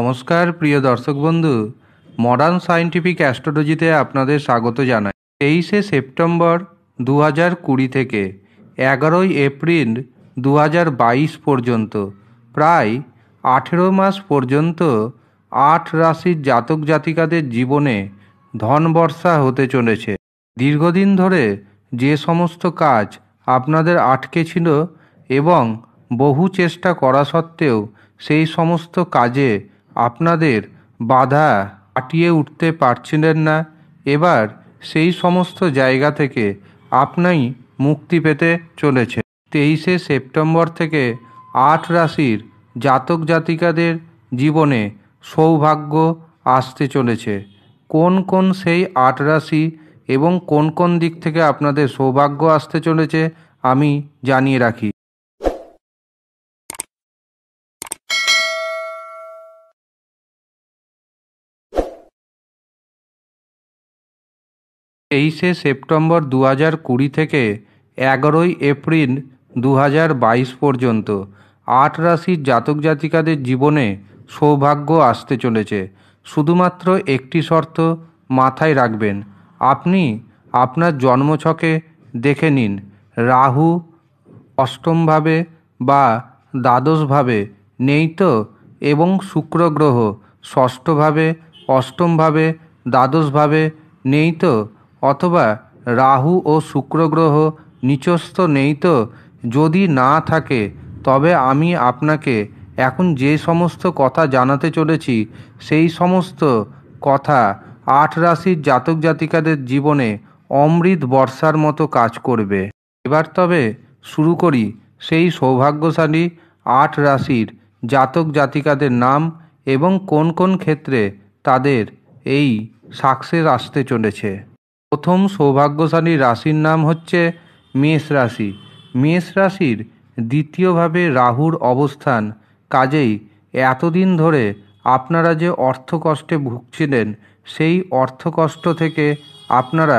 নমস্কার প্রিয় দর্শক বন্ধু মডার্ন সায়েন্টিফিক অ্যাস্ট্রোলজিতে আপনাদের স্বাগত জানাই তেইশে সেপ্টেম্বর দু হাজার কুড়ি থেকে এগারোই এপ্রিল দু হাজার বাইশ পর্যন্ত প্রায় আঠেরো মাস পর্যন্ত আট রাশির জাতক জাতিকাদের জীবনে ধন বর্ষা হতে চলেছে দীর্ঘদিন ধরে যে সমস্ত কাজ আপনাদের আটকে ছিল এবং বহু চেষ্টা করা সত্ত্বেও সেই সমস্ত কাজে আপনাদের বাধা কাটিয়ে উঠতে পারছিলেন না এবার সেই সমস্ত জায়গা থেকে আপনাই মুক্তি পেতে চলেছে তেইশে সেপ্টেম্বর থেকে আট রাশির জাতক জাতিকাদের জীবনে সৌভাগ্য আসতে চলেছে কোন কোন সেই আট রাশি এবং কোন কোন দিক থেকে আপনাদের সৌভাগ্য আসতে চলেছে আমি জানিয়ে রাখি তেইশে সেপ্টেম্বর দু হাজার কুড়ি থেকে এগারোই এপ্রিল দু হাজার বাইশ পর্যন্ত আট রাশির জাতক জাতিকাদের জীবনে সৌভাগ্য আসতে চলেছে শুধুমাত্র একটি শর্ত মাথায় রাখবেন আপনি আপনার জন্মছকে দেখে নিন রাহু অষ্টমভাবে বা দ্বাদশভাবে নেই তো এবং শুক্রগ্রহ ষষ্ঠভাবে অষ্টমভাবে দ্বাদশভাবে নেই তো অথবা রাহু ও শুক্র গ্রহ নিচস্থ নেই তো যদি না থাকে তবে আমি আপনাকে এখন যে সমস্ত কথা জানাতে চলেছি সেই সমস্ত কথা আট রাশির জাতক জাতিকাদের জীবনে অমৃত বর্ষার মতো কাজ করবে এবার তবে শুরু করি সেই সৌভাগ্যশালী আট রাশির জাতক জাতিকাদের নাম এবং কোন কোন ক্ষেত্রে তাদের এই সাকসেস আসতে চলেছে প্রথম সৌভাগ্যশালী রাশির নাম হচ্ছে মেষ রাশি মেষ রাশির দ্বিতীয়ভাবে রাহুর অবস্থান কাজেই এতদিন ধরে আপনারা যে অর্থকষ্টে ভুগছিলেন সেই অর্থকষ্ট থেকে আপনারা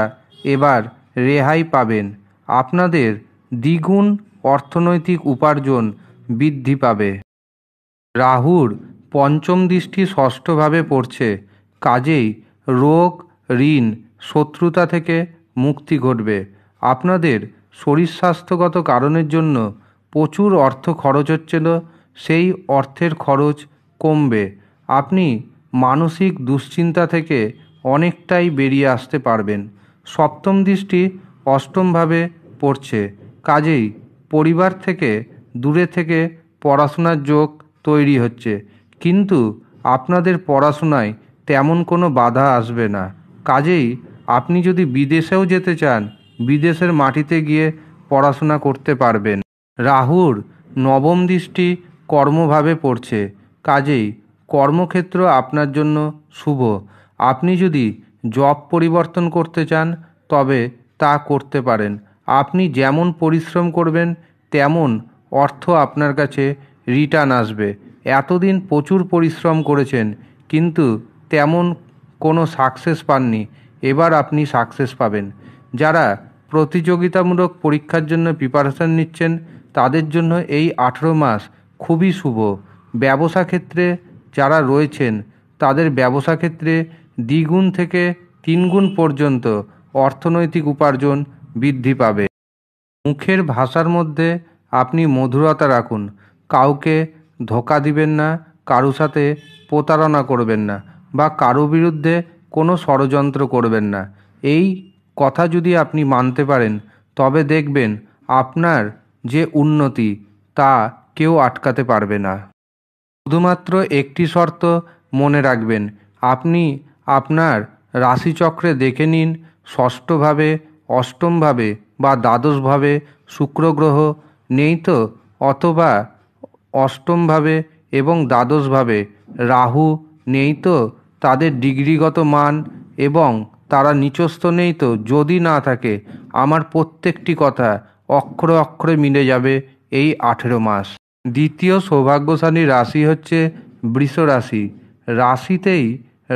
এবার রেহাই পাবেন আপনাদের দ্বিগুণ অর্থনৈতিক উপার্জন বৃদ্ধি পাবে রাহুর পঞ্চম দৃষ্টি ষষ্ঠভাবে পড়ছে কাজেই রোগ ঋণ শত্রুতা থেকে মুক্তি ঘটবে আপনাদের শরীর স্বাস্থ্যগত কারণের জন্য প্রচুর অর্থ খরচ হচ্ছিল সেই অর্থের খরচ কমবে আপনি মানসিক দুশ্চিন্তা থেকে অনেকটাই বেরিয়ে আসতে পারবেন সপ্তম দৃষ্টি অষ্টমভাবে পড়ছে কাজেই পরিবার থেকে দূরে থেকে পড়াশোনার যোগ তৈরি হচ্ছে কিন্তু আপনাদের পড়াশোনায় তেমন কোনো বাধা আসবে না কাজেই আপনি যদি বিদেশেও যেতে চান বিদেশের মাটিতে গিয়ে পড়াশোনা করতে পারবেন রাহুর নবম দৃষ্টি কর্মভাবে পড়ছে কাজেই কর্মক্ষেত্র আপনার জন্য শুভ আপনি যদি জব পরিবর্তন করতে চান তবে তা করতে পারেন আপনি যেমন পরিশ্রম করবেন তেমন অর্থ আপনার কাছে রিটার্ন আসবে এতদিন প্রচুর পরিশ্রম করেছেন কিন্তু তেমন কোনো সাকসেস পাননি এবার আপনি সাকসেস পাবেন যারা প্রতিযোগিতামূলক পরীক্ষার জন্য প্রিপারেশান নিচ্ছেন তাদের জন্য এই আঠেরো মাস খুবই শুভ ব্যবসা ক্ষেত্রে যারা রয়েছেন তাদের ব্যবসা ক্ষেত্রে দ্বিগুণ থেকে তিনগুণ পর্যন্ত অর্থনৈতিক উপার্জন বৃদ্ধি পাবে মুখের ভাষার মধ্যে আপনি মধুরতা রাখুন কাউকে ধোকা দিবেন না কারো সাথে প্রতারণা করবেন না বা কারো বিরুদ্ধে কোনো ষড়যন্ত্র করবেন না এই কথা যদি আপনি মানতে পারেন তবে দেখবেন আপনার যে উন্নতি তা কেউ আটকাতে পারবে না শুধুমাত্র একটি শর্ত মনে রাখবেন আপনি আপনার রাশিচক্রে দেখে নিন ষষ্ঠভাবে অষ্টমভাবে বা দ্বাদশভাবে শুক্রগ্রহ নেই তো অথবা অষ্টমভাবে এবং দ্বাদশভাবে রাহু নেই তো তাদের ডিগ্রিগত মান এবং তারা নিচস্থ নেই তো যদি না থাকে আমার প্রত্যেকটি কথা অক্ষরে অক্ষরে মিলে যাবে এই আঠেরো মাস দ্বিতীয় সৌভাগ্যশালী রাশি হচ্ছে বৃষ রাশি রাশিতেই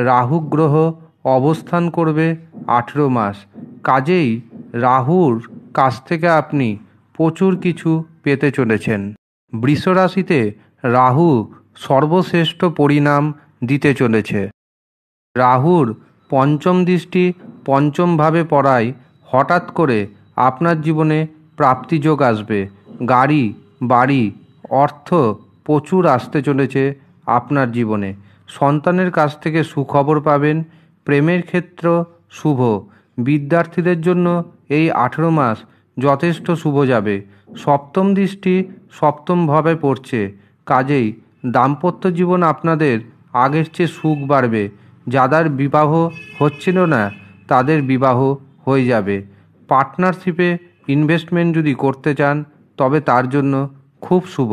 রাহু গ্রহ অবস্থান করবে আঠেরো মাস কাজেই রাহুর কাছ থেকে আপনি প্রচুর কিছু পেতে চলেছেন বৃষ রাশিতে রাহু সর্বশ্রেষ্ঠ পরিণাম দিতে চলেছে রাহুর পঞ্চম দৃষ্টি পঞ্চমভাবে পড়ায় হঠাৎ করে আপনার জীবনে প্রাপ্তিযোগ আসবে গাড়ি বাড়ি অর্থ প্রচুর আসতে চলেছে আপনার জীবনে সন্তানের কাছ থেকে সুখবর পাবেন প্রেমের ক্ষেত্র শুভ বিদ্যার্থীদের জন্য এই আঠেরো মাস যথেষ্ট শুভ যাবে সপ্তম দৃষ্টি সপ্তমভাবে পড়ছে কাজেই দাম্পত্য জীবন আপনাদের আগের চেয়ে সুখ বাড়বে যাদের বিবাহ হচ্ছিল না তাদের বিবাহ হয়ে যাবে পার্টনারশিপে ইনভেস্টমেন্ট যদি করতে চান তবে তার জন্য খুব শুভ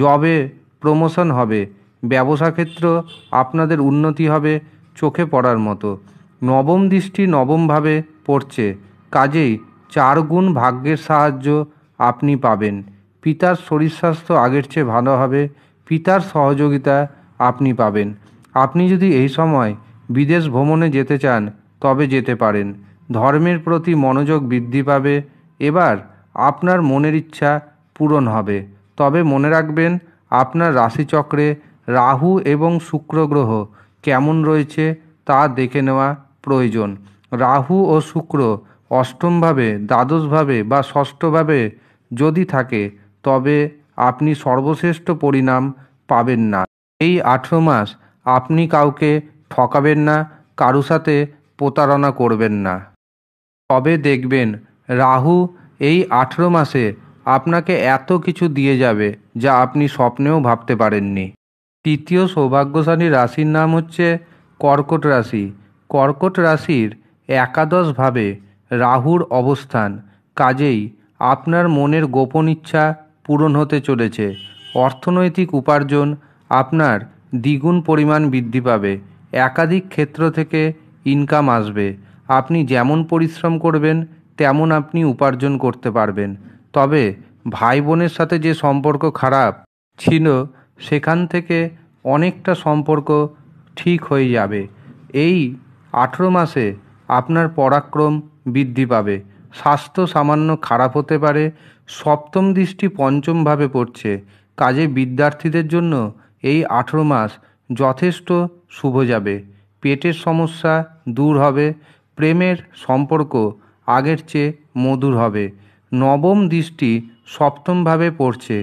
জবে প্রমোশন হবে ব্যবসা ক্ষেত্র আপনাদের উন্নতি হবে চোখে পড়ার মতো নবম দৃষ্টি নবমভাবে পড়ছে কাজেই চার গুণ ভাগ্যের সাহায্য আপনি পাবেন পিতার শরীর স্বাস্থ্য আগের চেয়ে ভালো হবে পিতার সহযোগিতা আপনি পাবেন আপনি যদি এই সময় বিদেশ ভ্রমণে যেতে চান তবে যেতে পারেন ধর্মের প্রতি মনোযোগ বৃদ্ধি পাবে এবার আপনার মনের ইচ্ছা পূরণ হবে তবে মনে রাখবেন আপনার রাশিচক্রে রাহু এবং শুক্র গ্রহ কেমন রয়েছে তা দেখে নেওয়া প্রয়োজন রাহু ও শুক্র অষ্টমভাবে দ্বাদশভাবে বা ষষ্ঠভাবে যদি থাকে তবে আপনি সর্বশ্রেষ্ঠ পরিণাম পাবেন না এই আঠেরো মাস আপনি কাউকে ঠকাবেন না কারু সাথে প্রতারণা করবেন না তবে দেখবেন রাহু এই আঠেরো মাসে আপনাকে এত কিছু দিয়ে যাবে যা আপনি স্বপ্নেও ভাবতে পারেননি তৃতীয় সৌভাগ্যশালী রাশির নাম হচ্ছে কর্কট রাশি কর্কট রাশির একাদশভাবে রাহুর অবস্থান কাজেই আপনার মনের গোপন ইচ্ছা পূরণ হতে চলেছে অর্থনৈতিক উপার্জন আপনার দ্বিগুণ পরিমাণ বৃদ্ধি পাবে একাধিক ক্ষেত্র থেকে ইনকাম আসবে আপনি যেমন পরিশ্রম করবেন তেমন আপনি উপার্জন করতে পারবেন তবে ভাই বোনের সাথে যে সম্পর্ক খারাপ ছিল সেখান থেকে অনেকটা সম্পর্ক ঠিক হয়ে যাবে এই আঠেরো মাসে আপনার পরাক্রম বৃদ্ধি পাবে স্বাস্থ্য সামান্য খারাপ হতে পারে সপ্তম দৃষ্টি পঞ্চমভাবে পড়ছে কাজে বিদ্যার্থীদের জন্য এই আঠেরো মাস যথেষ্ট শুভ যাবে পেটের সমস্যা দূর হবে প্রেমের সম্পর্ক আগের চেয়ে মধুর হবে নবম দৃষ্টি সপ্তমভাবে পড়ছে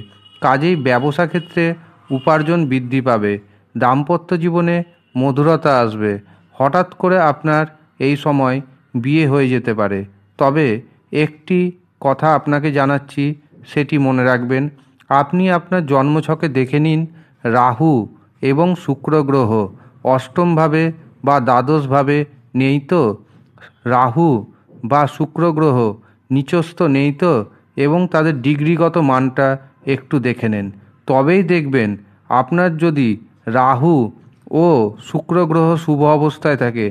কাজেই ব্যবসা ক্ষেত্রে উপার্জন বৃদ্ধি পাবে দাম্পত্য জীবনে মধুরতা আসবে হঠাৎ করে আপনার এই সময় বিয়ে হয়ে যেতে পারে তবে একটি কথা আপনাকে জানাচ্ছি সেটি মনে রাখবেন আপনি আপনার জন্মছকে দেখে নিন রাহু এবং শুক্র গ্রহ অষ্টমভাবে বা দ্বাদশভাবে নেই তো রাহু বা শুক্র গ্রহ নিচস্থ নেই তো এবং তাদের ডিগ্রিগত মানটা একটু দেখে নেন তবেই দেখবেন আপনার যদি রাহু ও শুক্র গ্রহ শুভ অবস্থায় থাকে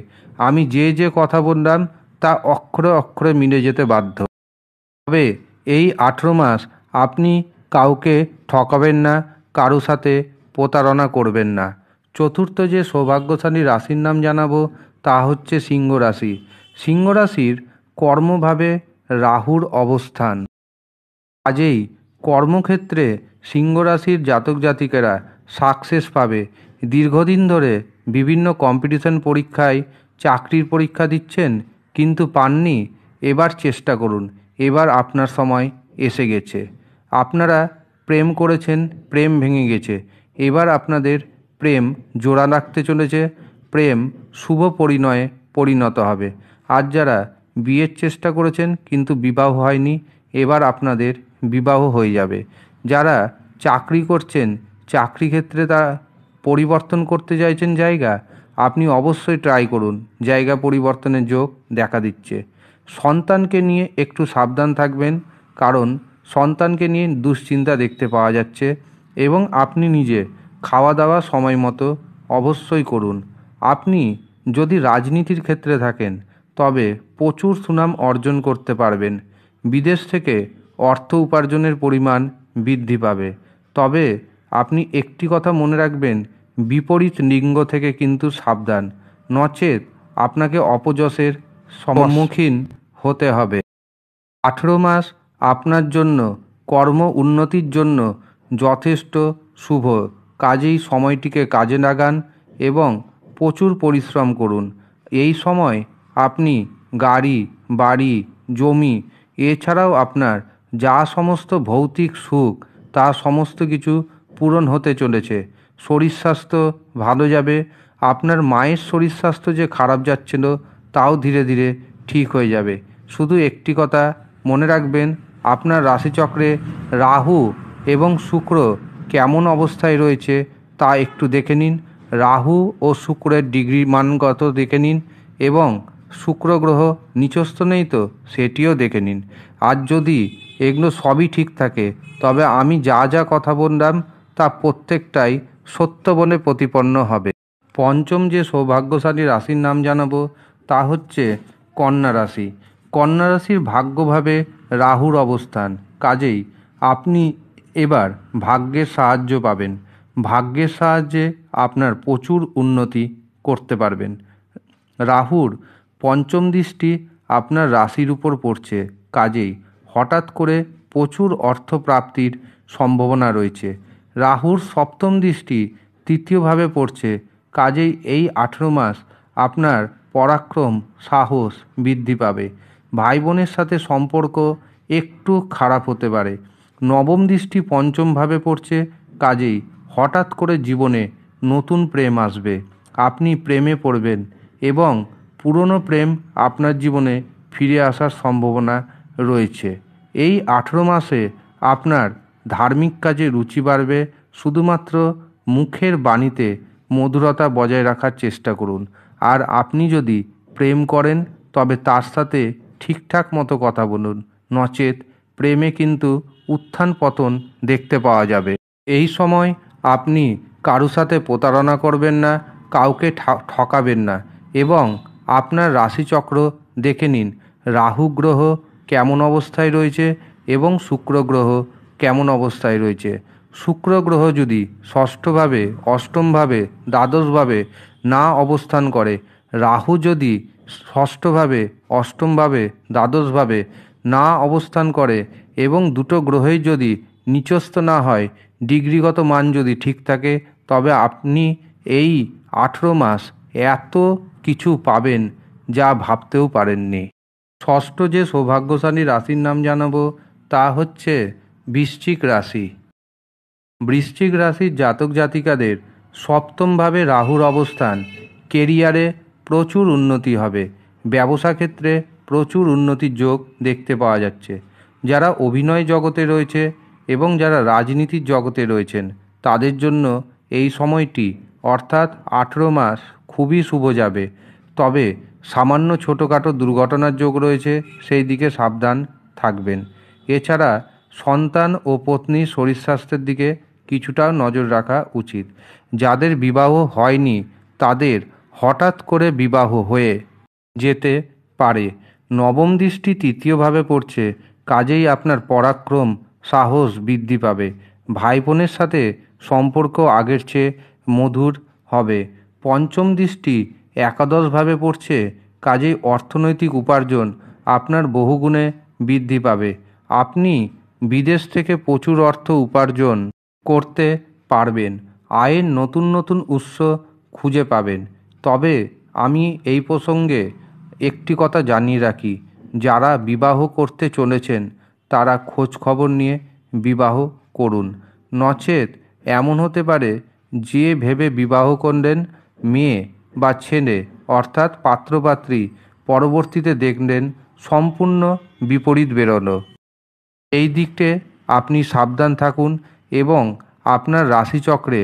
আমি যে যে কথা বললাম তা অক্ষরে অক্ষরে মিলে যেতে বাধ্য তবে এই আঠেরো মাস আপনি কাউকে ঠকাবেন না কারো সাথে প্রতারণা করবেন না চতুর্থ যে সৌভাগ্যশালী রাশির নাম জানাবো তা হচ্ছে সিংহ রাশি সিংহ রাশির কর্মভাবে রাহুর অবস্থান কাজেই কর্মক্ষেত্রে সিংহ রাশির জাতক জাতিকেরা সাকসেস পাবে দীর্ঘদিন ধরে বিভিন্ন কম্পিটিশন পরীক্ষায় চাকরির পরীক্ষা দিচ্ছেন কিন্তু পাননি এবার চেষ্টা করুন এবার আপনার সময় এসে গেছে আপনারা প্রেম করেছেন প্রেম ভেঙে গেছে এবার আপনাদের প্রেম জোড়া লাগতে চলেছে প্রেম শুভ পরিণয়ে পরিণত হবে আর যারা বিয়ের চেষ্টা করেছেন কিন্তু বিবাহ হয়নি এবার আপনাদের বিবাহ হয়ে যাবে যারা চাকরি করছেন চাকরি ক্ষেত্রে তা পরিবর্তন করতে চাইছেন জায়গা আপনি অবশ্যই ট্রাই করুন জায়গা পরিবর্তনের যোগ দেখা দিচ্ছে সন্তানকে নিয়ে একটু সাবধান থাকবেন কারণ সন্তানকে নিয়ে দুশ্চিন্তা দেখতে পাওয়া যাচ্ছে এবং আপনি নিজে খাওয়া দাওয়া সময় মতো অবশ্যই করুন আপনি যদি রাজনীতির ক্ষেত্রে থাকেন তবে প্রচুর সুনাম অর্জন করতে পারবেন বিদেশ থেকে অর্থ উপার্জনের পরিমাণ বৃদ্ধি পাবে তবে আপনি একটি কথা মনে রাখবেন বিপরীত লিঙ্গ থেকে কিন্তু সাবধান নচেত আপনাকে অপযশের সম্মুখীন হতে হবে আঠেরো মাস আপনার জন্য কর্ম উন্নতির জন্য যথেষ্ট শুভ কাজেই সময়টিকে কাজে লাগান এবং প্রচুর পরিশ্রম করুন এই সময় আপনি গাড়ি বাড়ি জমি এছাড়াও আপনার যা সমস্ত ভৌতিক সুখ তা সমস্ত কিছু পূরণ হতে চলেছে শরীর স্বাস্থ্য ভালো যাবে আপনার মায়ের শরীর স্বাস্থ্য যে খারাপ যাচ্ছিল তাও ধীরে ধীরে ঠিক হয়ে যাবে শুধু একটি কথা মনে রাখবেন আপনার রাশিচক্রে রাহু এবং শুক্র কেমন অবস্থায় রয়েছে তা একটু দেখে নিন রাহু ও শুক্রের ডিগ্রি মানগত দেখে নিন এবং শুক্র গ্রহ নিচস্থ নেই তো সেটিও দেখে নিন আর যদি এগুলো সবই ঠিক থাকে তবে আমি যা যা কথা বললাম তা প্রত্যেকটাই সত্য বলে প্রতিপন্ন হবে পঞ্চম যে সৌভাগ্যশালী রাশির নাম জানাবো তা হচ্ছে কন্যা রাশি কন্যা রাশির ভাগ্যভাবে রাহুর অবস্থান কাজেই আপনি এবার ভাগ্যের সাহায্য পাবেন ভাগ্যের সাহায্যে আপনার প্রচুর উন্নতি করতে পারবেন রাহুর পঞ্চম দৃষ্টি আপনার রাশির উপর পড়ছে কাজেই হঠাৎ করে প্রচুর অর্থ প্রাপ্তির সম্ভাবনা রয়েছে রাহুর সপ্তম দৃষ্টি তৃতীয়ভাবে পড়ছে কাজেই এই আঠেরো মাস আপনার পরাক্রম সাহস বৃদ্ধি পাবে ভাই বোনের সাথে সম্পর্ক একটু খারাপ হতে পারে নবম দৃষ্টি পঞ্চমভাবে পড়ছে কাজেই হঠাৎ করে জীবনে নতুন প্রেম আসবে আপনি প্রেমে পড়বেন এবং পুরনো প্রেম আপনার জীবনে ফিরে আসার সম্ভাবনা রয়েছে এই আঠেরো মাসে আপনার ধার্মিক কাজে রুচি বাড়বে শুধুমাত্র মুখের বাণীতে মধুরতা বজায় রাখার চেষ্টা করুন আর আপনি যদি প্রেম করেন তবে তার সাথে ঠিকঠাক মতো কথা বলুন নচেত প্রেমে কিন্তু উত্থান পতন দেখতে পাওয়া যাবে এই সময় আপনি কারো সাথে প্রতারণা করবেন না কাউকে ঠকাবেন না এবং আপনার রাশিচক্র দেখে নিন রাহু গ্রহ কেমন অবস্থায় রয়েছে এবং শুক্র গ্রহ কেমন অবস্থায় রয়েছে শুক্র গ্রহ যদি ষষ্ঠভাবে অষ্টমভাবে দ্বাদশভাবে না অবস্থান করে রাহু যদি ষষ্ঠভাবে অষ্টমভাবে দ্বাদশভাবে না অবস্থান করে এবং দুটো গ্রহেই যদি নিচস্থ না হয় ডিগ্রিগত মান যদি ঠিক থাকে তবে আপনি এই আঠেরো মাস এত কিছু পাবেন যা ভাবতেও পারেননি ষষ্ঠ যে সৌভাগ্যশালী রাশির নাম জানাবো তা হচ্ছে বৃশ্চিক রাশি বৃশ্চিক রাশির জাতক জাতিকাদের সপ্তমভাবে রাহুর অবস্থান কেরিয়ারে প্রচুর উন্নতি হবে ব্যবসা ক্ষেত্রে প্রচুর উন্নতির যোগ দেখতে পাওয়া যাচ্ছে যারা অভিনয় জগতে রয়েছে এবং যারা রাজনীতির জগতে রয়েছেন তাদের জন্য এই সময়টি অর্থাৎ আঠেরো মাস খুবই শুভ যাবে তবে সামান্য ছোটোখাটো দুর্ঘটনার যোগ রয়েছে সেই দিকে সাবধান থাকবেন এছাড়া সন্তান ও পত্নীর শরীর স্বাস্থ্যের দিকে কিছুটা নজর রাখা উচিত যাদের বিবাহ হয়নি তাদের হঠাৎ করে বিবাহ হয়ে যেতে পারে নবম দৃষ্টি তৃতীয়ভাবে পড়ছে কাজেই আপনার পরাক্রম সাহস বৃদ্ধি পাবে ভাই বোনের সাথে সম্পর্ক আগের চেয়ে মধুর হবে পঞ্চম দৃষ্টি একাদশভাবে পড়ছে কাজেই অর্থনৈতিক উপার্জন আপনার বহুগুণে বৃদ্ধি পাবে আপনি বিদেশ থেকে প্রচুর অর্থ উপার্জন করতে পারবেন আয়ের নতুন নতুন উৎস খুঁজে পাবেন তবে আমি এই প্রসঙ্গে একটি কথা জানিয়ে রাখি যারা বিবাহ করতে চলেছেন তারা খোঁজ খবর নিয়ে বিবাহ করুন নচেত এমন হতে পারে যে ভেবে বিবাহ করলেন মেয়ে বা ছেলে অর্থাৎ পাত্রপাত্রী পরবর্তীতে দেখলেন সম্পূর্ণ বিপরীত বেরোলো এই দিকটে আপনি সাবধান থাকুন এবং আপনার রাশিচক্রে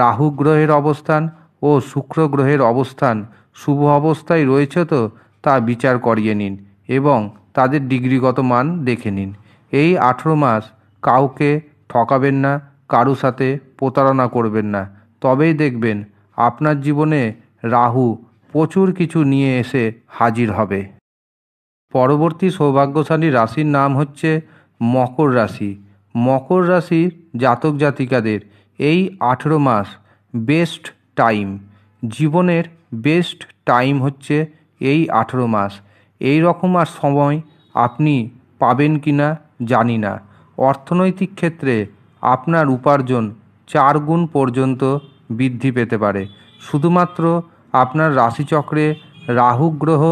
রাহু গ্রহের অবস্থান ও শুক্র গ্রহের অবস্থান শুভ অবস্থায় রয়েছে তো তা বিচার করিয়ে নিন এবং তাদের ডিগ্রিগত মান দেখে নিন এই আঠেরো মাস কাউকে ঠকাবেন না কারো সাথে প্রতারণা করবেন না তবেই দেখবেন আপনার জীবনে রাহু প্রচুর কিছু নিয়ে এসে হাজির হবে পরবর্তী সৌভাগ্যশালী রাশির নাম হচ্ছে মকর রাশি মকর রাশির জাতক জাতিকাদের এই আঠেরো মাস বেস্ট টাইম জীবনের বেস্ট টাইম হচ্ছে এই আঠেরো মাস এই রকম আর সময় আপনি পাবেন কি না জানি না অর্থনৈতিক ক্ষেত্রে আপনার উপার্জন চার গুণ পর্যন্ত বৃদ্ধি পেতে পারে শুধুমাত্র আপনার রাশিচক্রে রাহু গ্রহ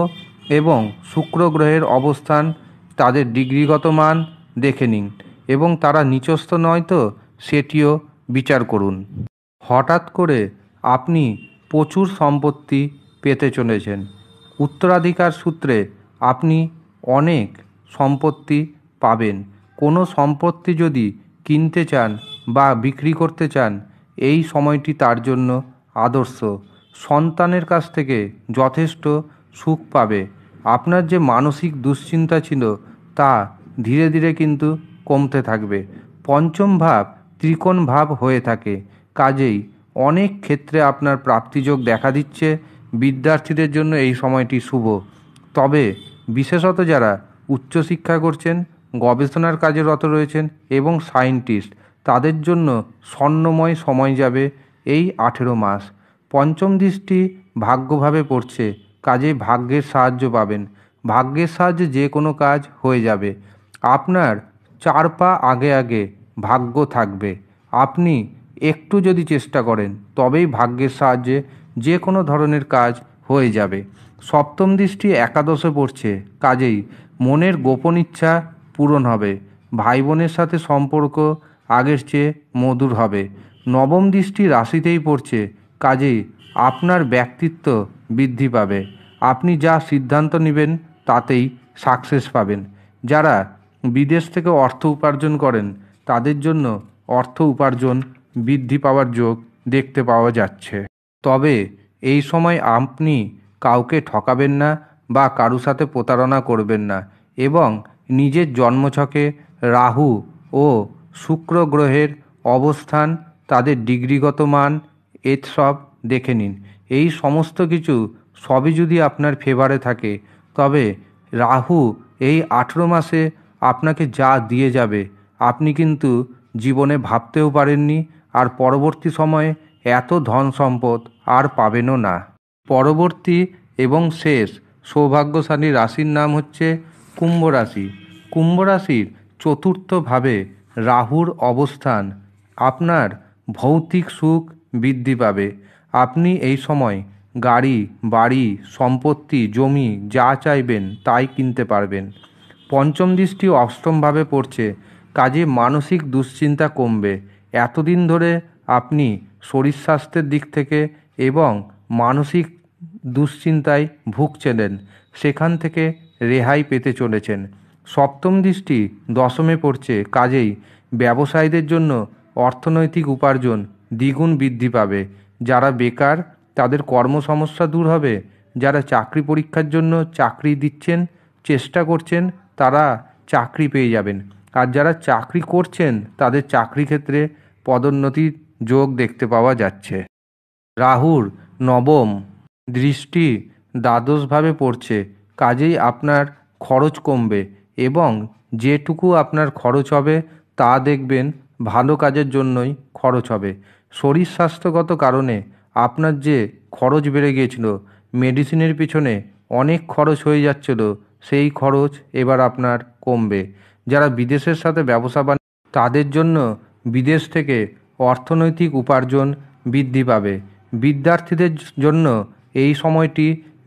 এবং শুক্র গ্রহের অবস্থান তাদের ডিগ্রিগত মান দেখে নিন এবং তারা নিচস্থ নয় তো সেটিও বিচার করুন হঠাৎ করে আপনি প্রচুর সম্পত্তি পেতে চলেছেন উত্তরাধিকার সূত্রে আপনি অনেক সম্পত্তি পাবেন কোনো সম্পত্তি যদি কিনতে চান বা বিক্রি করতে চান এই সময়টি তার জন্য আদর্শ সন্তানের কাছ থেকে যথেষ্ট সুখ পাবে আপনার যে মানসিক দুশ্চিন্তা ছিল তা ধীরে ধীরে কিন্তু কমতে থাকবে পঞ্চম ভাব ত্রিকোণ ভাব হয়ে থাকে কাজেই অনেক ক্ষেত্রে আপনার প্রাপ্তিযোগ দেখা দিচ্ছে বিদ্যার্থীদের জন্য এই সময়টি শুভ তবে বিশেষত যারা উচ্চশিক্ষা করছেন গবেষণার কাজে রত রয়েছেন এবং সায়েন্টিস্ট তাদের জন্য স্বর্ণময় সময় যাবে এই আঠেরো মাস পঞ্চম দৃষ্টি ভাগ্যভাবে পড়ছে কাজে ভাগ্যের সাহায্য পাবেন ভাগ্যের সাহায্যে যে কোনো কাজ হয়ে যাবে আপনার চার পা আগে আগে ভাগ্য থাকবে আপনি একটু যদি চেষ্টা করেন তবেই ভাগ্যের সাহায্যে যে কোনো ধরনের কাজ হয়ে যাবে সপ্তম দৃষ্টি একাদশে পড়ছে কাজেই মনের গোপন ইচ্ছা পূরণ হবে ভাই বোনের সাথে সম্পর্ক আগের চেয়ে মধুর হবে নবম দৃষ্টি রাশিতেই পড়ছে কাজেই আপনার ব্যক্তিত্ব বৃদ্ধি পাবে আপনি যা সিদ্ধান্ত নেবেন তাতেই সাকসেস পাবেন যারা বিদেশ থেকে অর্থ উপার্জন করেন তাদের জন্য অর্থ উপার্জন বৃদ্ধি পাওয়ার যোগ দেখতে পাওয়া যাচ্ছে তবে এই সময় আপনি কাউকে ঠকাবেন না বা কারুর সাথে প্রতারণা করবেন না এবং নিজের জন্মছকে রাহু ও শুক্র গ্রহের অবস্থান তাদের ডিগ্রিগত মান এসব দেখে নিন এই সমস্ত কিছু সবই যদি আপনার ফেভারে থাকে তবে রাহু এই আঠেরো মাসে আপনাকে যা দিয়ে যাবে আপনি কিন্তু জীবনে ভাবতেও পারেননি আর পরবর্তী সময়ে এত ধন সম্পদ আর পাবেনও না পরবর্তী এবং শেষ সৌভাগ্যশালী রাশির নাম হচ্ছে কুম্ভ রাশি কুম্ভ রাশির চতুর্থভাবে রাহুর অবস্থান আপনার ভৌতিক সুখ বৃদ্ধি পাবে আপনি এই সময় গাড়ি বাড়ি সম্পত্তি জমি যা চাইবেন তাই কিনতে পারবেন পঞ্চম দৃষ্টি অষ্টমভাবে পড়ছে কাজে মানসিক দুশ্চিন্তা কমবে এতদিন ধরে আপনি শরীর স্বাস্থ্যের দিক থেকে এবং মানসিক দুশ্চিন্তায় ভুগছিলেন সেখান থেকে রেহাই পেতে চলেছেন সপ্তম দৃষ্টি দশমে পড়ছে কাজেই ব্যবসায়ীদের জন্য অর্থনৈতিক উপার্জন দ্বিগুণ বৃদ্ধি পাবে যারা বেকার তাদের কর্মসমস্যা দূর হবে যারা চাকরি পরীক্ষার জন্য চাকরি দিচ্ছেন চেষ্টা করছেন তারা চাকরি পেয়ে যাবেন আর যারা চাকরি করছেন তাদের চাকরি ক্ষেত্রে পদোন্নতির যোগ দেখতে পাওয়া যাচ্ছে রাহুর নবম দৃষ্টি দ্বাদশভাবে পড়ছে কাজেই আপনার খরচ কমবে এবং যেটুকু আপনার খরচ হবে তা দেখবেন ভালো কাজের জন্যই খরচ হবে শরীর স্বাস্থ্যগত কারণে আপনার যে খরচ বেড়ে গিয়েছিল মেডিসিনের পিছনে অনেক খরচ হয়ে যাচ্ছিল সেই খরচ এবার আপনার কমবে যারা বিদেশের সাথে ব্যবসা বান তাদের জন্য বিদেশ থেকে অর্থনৈতিক উপার্জন বৃদ্ধি পাবে বিদ্যার্থীদের জন্য এই সময়টি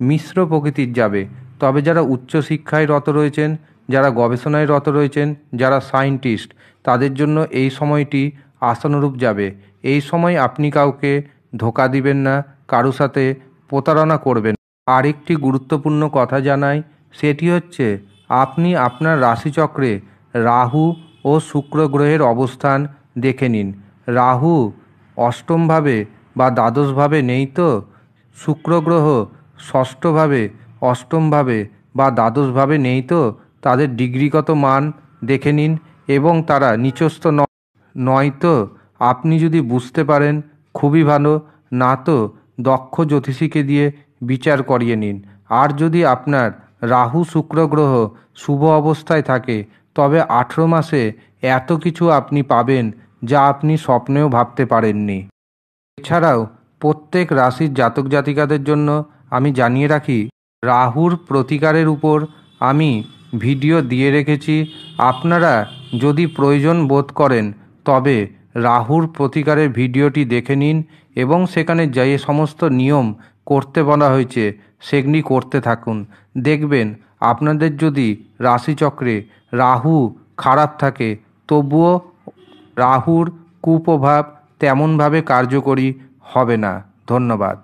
মিশ্র প্রকৃতির যাবে তবে যারা উচ্চশিক্ষায় রত রয়েছেন যারা গবেষণায় রত রয়েছেন যারা সায়েন্টিস্ট তাদের জন্য এই সময়টি আশানুরূপ যাবে এই সময় আপনি কাউকে ধোকা দিবেন না কারো সাথে প্রতারণা করবেন আরেকটি গুরুত্বপূর্ণ কথা জানাই সেটি হচ্ছে আপনি আপনার রাশিচক্রে রাহু ও শুক্র গ্রহের অবস্থান দেখে নিন রাহু অষ্টমভাবে বা দ্বাদশভাবে নেই তো শুক্রগ্রহ ষষ্ঠভাবে অষ্টমভাবে বা দ্বাদশভাবে নেই তো তাদের ডিগ্রিগত মান দেখে নিন এবং তারা নিচস্থ নয় তো আপনি যদি বুঝতে পারেন খুবই ভালো না তো দক্ষ জ্যোতিষীকে দিয়ে বিচার করিয়ে নিন আর যদি আপনার রাহু শুক্রগ্রহ শুভ অবস্থায় থাকে তবে আঠেরো মাসে এত কিছু আপনি পাবেন যা আপনি স্বপ্নেও ভাবতে পারেননি এছাড়াও প্রত্যেক রাশির জাতক জাতিকাদের জন্য আমি জানিয়ে রাখি রাহুর প্রতিকারের উপর আমি ভিডিও দিয়ে রেখেছি আপনারা যদি প্রয়োজন বোধ করেন তবে রাহুর প্রতিকারের ভিডিওটি দেখে নিন এবং সেখানে যে সমস্ত নিয়ম করতে বলা হয়েছে সেগুলি করতে থাকুন দেখবেন আপনাদের যদি রাশিচক্রে রাহু খারাপ থাকে তবুও রাহুর কুপ্রভাব তেমনভাবে কার্যকরী হবে না ধন্যবাদ